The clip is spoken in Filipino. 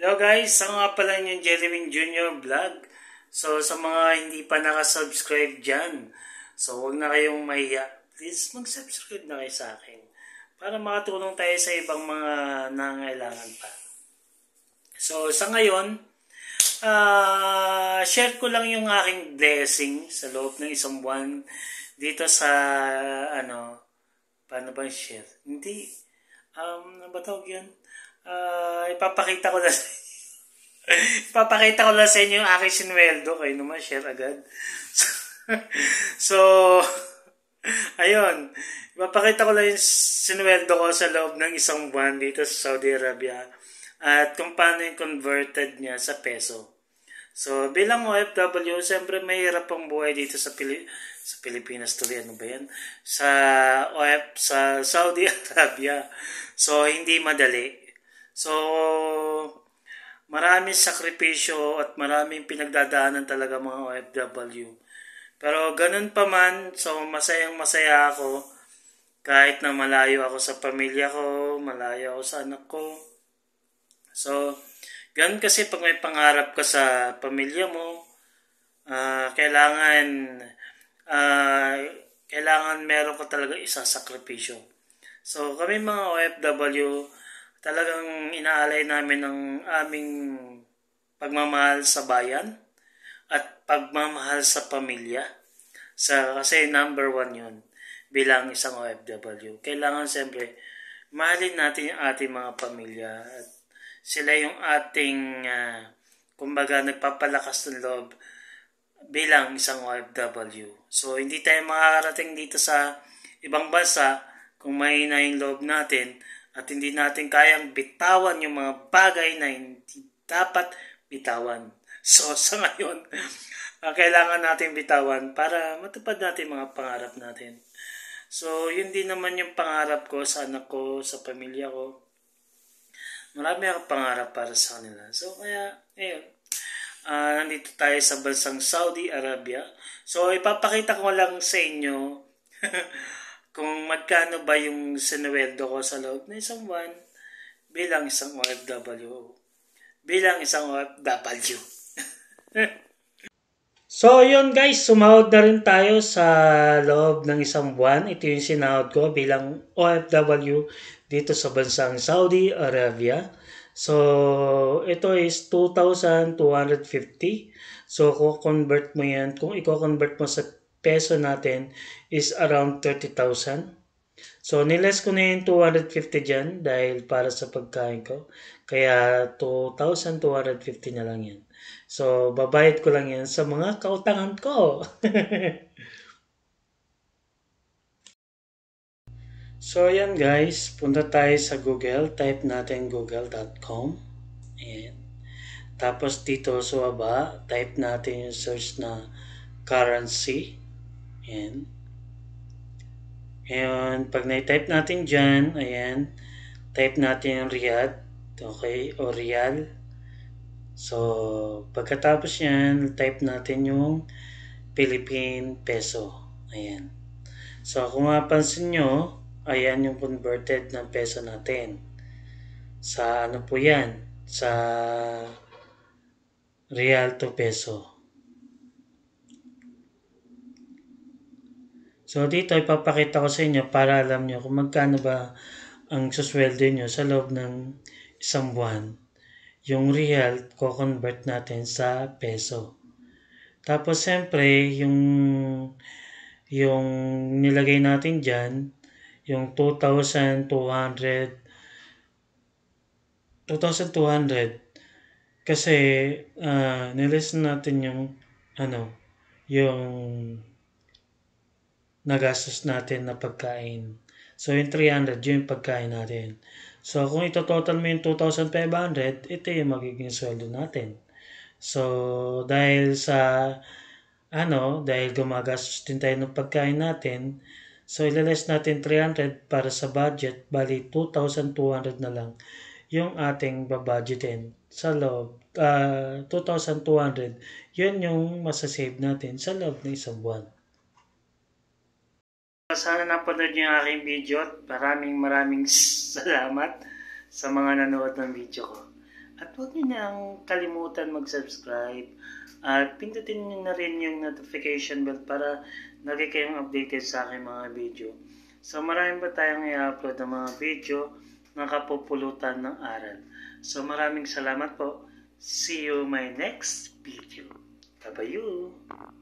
Hello guys, ako nga pala yung Jeremy Jr. Vlog. So sa mga hindi pa nakasubscribe dyan, so huwag na kayong mahiya. Please mag-subscribe na kayo sa akin para makatulong tayo sa ibang mga nangailangan pa. So sa ngayon, uh, share ko lang yung aking blessing sa loob ng isang buwan dito sa ano, paano bang share? Hindi, um, ano ba tawag yun? Uh, papakita ko na sa papakita ko na sa inyo yung aking sinweldo. Kayo naman, share agad. so, ayun. Papakita ko lang yung sinweldo ko sa loob ng isang buwan dito sa Saudi Arabia at kung paano yung converted niya sa peso. So, bilang OFW, siyempre mahirap pang buhay dito sa, Pili sa Pilipinas tuloy. Ano ba yan? Sa OF, sa Saudi Arabia. So, hindi madali. So, maraming sakripisyo at maraming pinagdadaanan talaga mga OFW. Pero ganun pa man, so masayang masaya ako kahit na malayo ako sa pamilya ko, malayo ako sa anak ko. So, ganun kasi pag may pangarap ka sa pamilya mo, uh, kailangan uh, kailangan meron ka talaga isang sakripisyo. So, kami mga OFW, Talagang inaalay namin ang aming pagmamahal sa bayan at pagmamahal sa pamilya. Sa, kasi number one yon bilang isang OFW. Kailangan siyempre mahalin natin yung ating mga pamilya at sila yung ating uh, kumbaga nagpapalakas ng loob bilang isang OFW. So hindi tayo makakarating dito sa ibang bansa kung mahina yung loob natin at hindi natin kayang bitawan yung mga bagay na hindi dapat bitawan. So sa ngayon, kailangan natin bitawan para matupad natin mga pangarap natin. So yun din naman yung pangarap ko sa anak ko, sa pamilya ko. Marami akong pangarap para sa kanila. So kaya, ayun. Uh, nandito tayo sa bansang Saudi Arabia. So ipapakita ko lang sa inyo kung magkano ba yung sinweldo ko sa loob ng isang buwan bilang isang OFW. Bilang isang OFW. so, yun guys, sumahod na rin tayo sa loob ng isang buwan. Ito yung sinahod ko bilang OFW dito sa bansang Saudi Arabia. So, ito is 2,250. So, kung convert mo yan, kung i-convert mo sa peso natin is around 30,000. So, niless ko na yung 250 dyan dahil para sa pagkain ko. Kaya, 2,250 na lang yan. So, babayad ko lang yan sa mga kautangan ko. so, yan guys. Punta tayo sa Google. Type natin google.com. Ayan. Tapos dito sa so baba, type natin yung search na currency. Ayan. Ngayon, pag na-type natin dyan, ayan, type natin yung Riyadh, okay, o Riyal. So, pagkatapos yan, type natin yung Philippine Peso. Ayan. So, kung mapansin nyo, ayan yung converted ng peso natin. Sa ano po yan? Sa Riyal to peso. So dito ipapakita ko sa inyo para alam nyo kung magkano ba ang susweldo nyo sa loob ng isang buwan. Yung real ko-convert natin sa peso. Tapos siyempre yung yung nilagay natin dyan, yung 2,200 2,200 kasi uh, ah, nilist natin yung ano, yung nagastos natin na pagkain. So yung 300, yun yung pagkain natin. So kung ito total mo yung 2,500, ito yung magiging sweldo natin. So dahil sa ano, dahil gumagastos din tayo ng pagkain natin, so ilaless natin 300 para sa budget, bali 2,200 na lang yung ating babudgetin sa loob. Uh, ah, 2,200, yun yung masasave natin sa loob ng isang buwan sana napanood niyo yung aking video at maraming maraming salamat sa mga nanood ng video ko. At huwag niyo nang kalimutan mag-subscribe at pindutin niyo na rin yung notification bell para lagi kayong updated sa aking mga video. So maraming pa tayong i-upload ng mga video na kapupulutan ng aral. So maraming salamat po. See you my next video. Bye-bye you!